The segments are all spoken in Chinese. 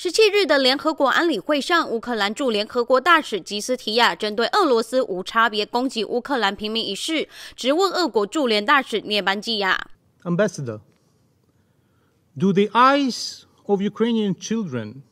十七日的联合国安理会上，乌克兰驻联合国大使吉斯提亚针对俄罗斯无差别攻击乌克兰平民一事，质问俄国驻联大使涅班基亚。Ambassador, do the eyes of Ukrainian children,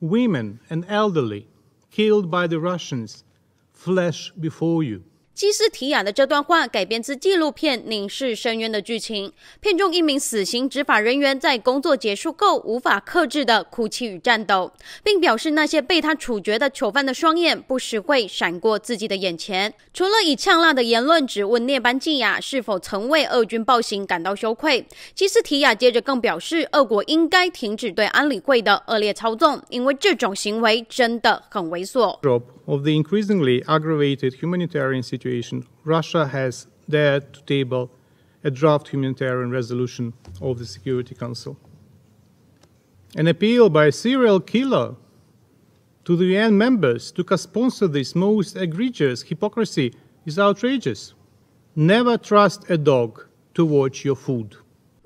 women, and elderly killed by the Russians flash before you? 基斯提亚的这段话改编自纪录片《凝视深渊》的剧情，片中一名死刑执法人员在工作结束后无法克制的哭泣与颤抖，并表示那些被他处决的囚犯的双眼不时会闪过自己的眼前。除了以呛辣的言论质问涅班基亚是否曾为俄军暴行感到羞愧，基斯提亚接着更表示，俄国应该停止对安理会的恶劣操纵，因为这种行为真的很猥琐。of the increasingly aggravated humanitarian situation, Russia has dared to table a draft humanitarian resolution of the Security Council. An appeal by a serial killer to the UN members to co-sponsor this most egregious hypocrisy is outrageous. Never trust a dog to watch your food.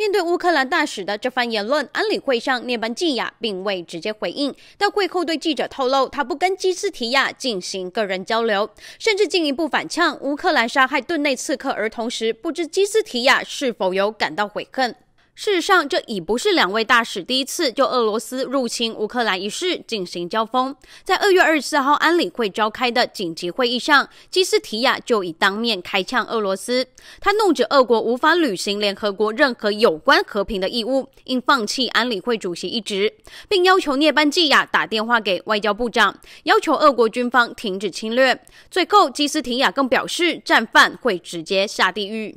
面对乌克兰大使的这番言论，安理会上涅班季亚并未直接回应，但会后对记者透露，他不跟基斯提亚进行个人交流，甚至进一步反呛乌克兰杀害顿内刺客儿童时，不知基斯提亚是否有感到悔恨。事实上，这已不是两位大使第一次就俄罗斯入侵乌克兰一事进行交锋。在二月二十四号安理会召开的紧急会议上，基斯提亚就已当面开枪俄罗斯。他怒指俄国无法履行联合国任何有关和平的义务，应放弃安理会主席一职，并要求涅班季亚打电话给外交部长，要求俄国军方停止侵略。最后，基斯提亚更表示，战犯会直接下地狱。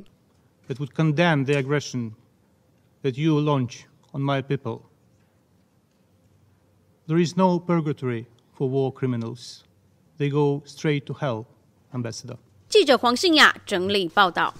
that you launch on my people. There is no purgatory for war criminals. They go straight to hell, Ambassador. 记者黄信雅整理报道。